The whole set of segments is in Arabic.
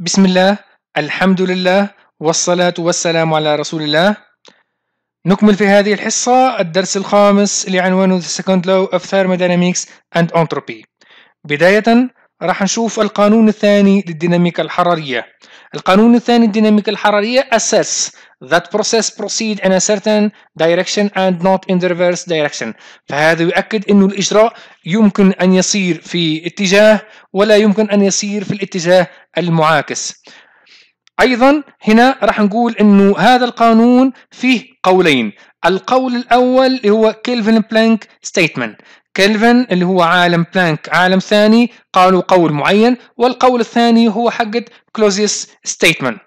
بسم الله الحمد لله والصلاة والسلام على رسول الله نكمل في هذه الحصة الدرس الخامس لعنوانه The Second Law of Thermodynamics and Entropy بداية راح نشوف القانون الثاني للديناميكا الحرارية القانون الثاني للديناميكا الحرارية أساس that process proceed in a certain direction and not in the reverse direction فهذا يؤكد أنه الإجراء يمكن أن يصير في اتجاه ولا يمكن أن يصير في الاتجاه المعاكس أيضا هنا راح نقول أنه هذا القانون فيه قولين القول الأول اللي هو كيلفن بلانك ستيتمنت كلفن اللي هو عالم بلانك عالم ثاني قالوا قول معين والقول الثاني هو حقة كلوزيس ستيتمنت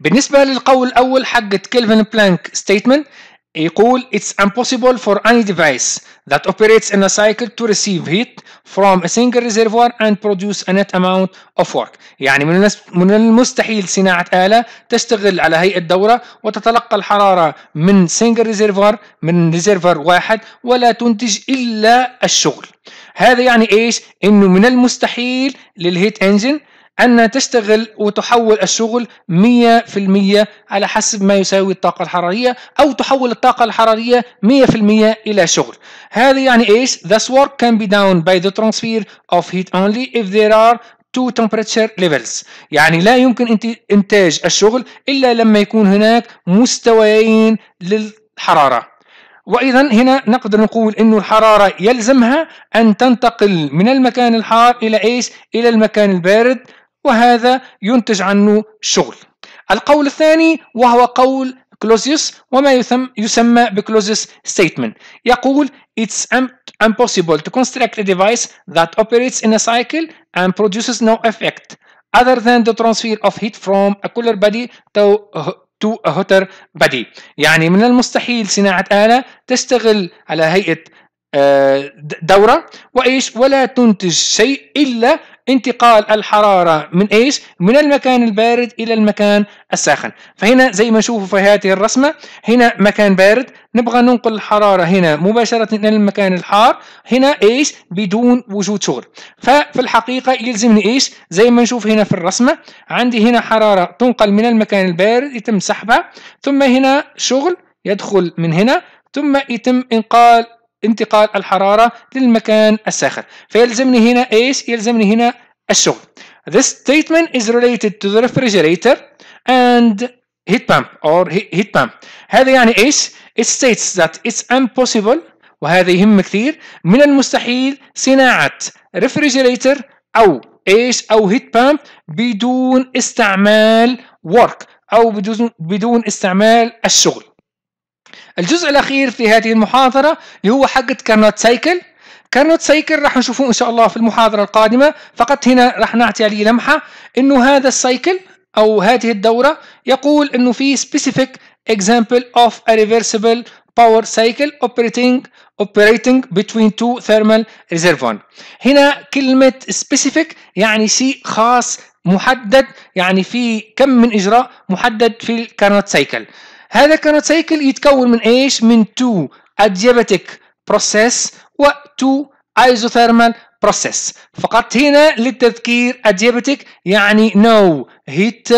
بالنسبة للقول الأول حقة كلفن بلانك ستيتمنت يقول It's impossible for any device that operates in a cycle to receive heat from a single reservoir and produce a net amount of work يعني من, المستحيل صناعة آلة تشتغل على هيئة دورة وتتلقى الحرارة من single reservoir من reservoir واحد ولا تنتج إلا الشغل هذا يعني إيش؟ إنه من المستحيل للهيت engine أن تشتغل وتحول الشغل 100% على حسب ما يساوي الطاقة الحرارية أو تحول الطاقة الحرارية 100% إلى شغل هذا يعني إيش؟ This work can be done by the transfer of heat only if there are تو temperature levels يعني لا يمكن إنتاج الشغل إلا لما يكون هناك مستويين للحرارة وإذا هنا نقدر نقول أن الحرارة يلزمها أن تنتقل من المكان الحار إلى إيش؟ إلى المكان البارد وهذا ينتج عنه شغل القول الثاني وهو قول كلوزيوس وما يسمى, يسمى بكلوزيوس ستيتمنت يقول it's impossible to construct a device that operates in a cycle and produces no effect other than the transfer of heat from a cooler body to to a hotter body يعني من المستحيل صناعة آلة تشتغل على هيئة دورة وإيش ولا تنتج شيء إلا انتقال الحرارة من ايش؟ من المكان البارد إلى المكان الساخن، فهنا زي ما نشوفوا في هذه الرسمة هنا مكان بارد نبغى ننقل الحرارة هنا مباشرة إلى المكان الحار، هنا ايش؟ بدون وجود شغل، ففي الحقيقة يلزمني ايش؟ زي ما نشوف هنا في الرسمة عندي هنا حرارة تنقل من المكان البارد يتم سحبها، ثم هنا شغل يدخل من هنا ثم يتم انقال انتقال الحرارة للمكان الساخن فيلزمني هنا ايش يلزمني هنا الشغل This statement is related to the refrigerator and heat pump or heat pump هذا يعني ايش it states that it's impossible وهذا يهم كثير من المستحيل صناعة refrigerator أو إيش أو heat pump بدون استعمال work أو بدون بدون استعمال الشغل الجزء الأخير في هذه المحاضرة اللي هو حقة كارنوت سايكل كارنوت سايكل راح نشوفه إن شاء الله في المحاضرة القادمة فقط هنا راح نعطي عليه لمحة إنه هذا السايكل أو هذه الدورة يقول إنه في سبيسيفيك اكزامبل اوف ا ريفرسيبل باور سايكل اوبريتنج اوبريتنج بتوين تو ثيرمال ريزرفون هنا كلمة سبيسيفيك يعني شيء خاص محدد يعني في كم من إجراء محدد في الكارنوت سايكل هذا كانوتايكل يتكون من ايش؟ من تو ادياباتيك بروسيس و تو ايزوثيرمال بروسيس فقط هنا للتذكير ادياباتيك يعني نو هيت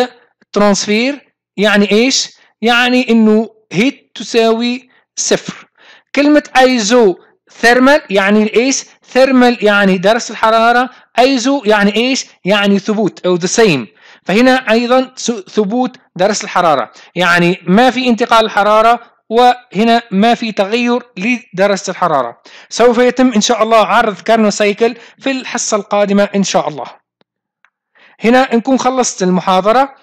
ترانسفير يعني ايش؟ يعني انه هيت تساوي صفر كلمة ايزو ثيرمال يعني ايش؟ ثيرمال يعني درس الحرارة ايزو يعني ايش؟ يعني ثبوت او ذا سيم فهنا أيضا ثبوت درس الحرارة يعني ما في انتقال الحرارة وهنا ما في تغير لدرجة الحرارة سوف يتم إن شاء الله عرض كارنو سايكل في الحصة القادمة إن شاء الله هنا نكون خلصت المحاضرة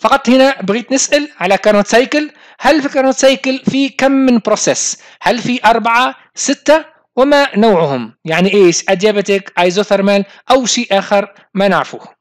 فقط هنا بغيت نسأل على كارنو سايكل هل في كارنو سايكل في كم من بروسيس هل في أربعة ستة وما نوعهم يعني إيش اجابتك أيزوثرمال أو شيء آخر ما نعرفه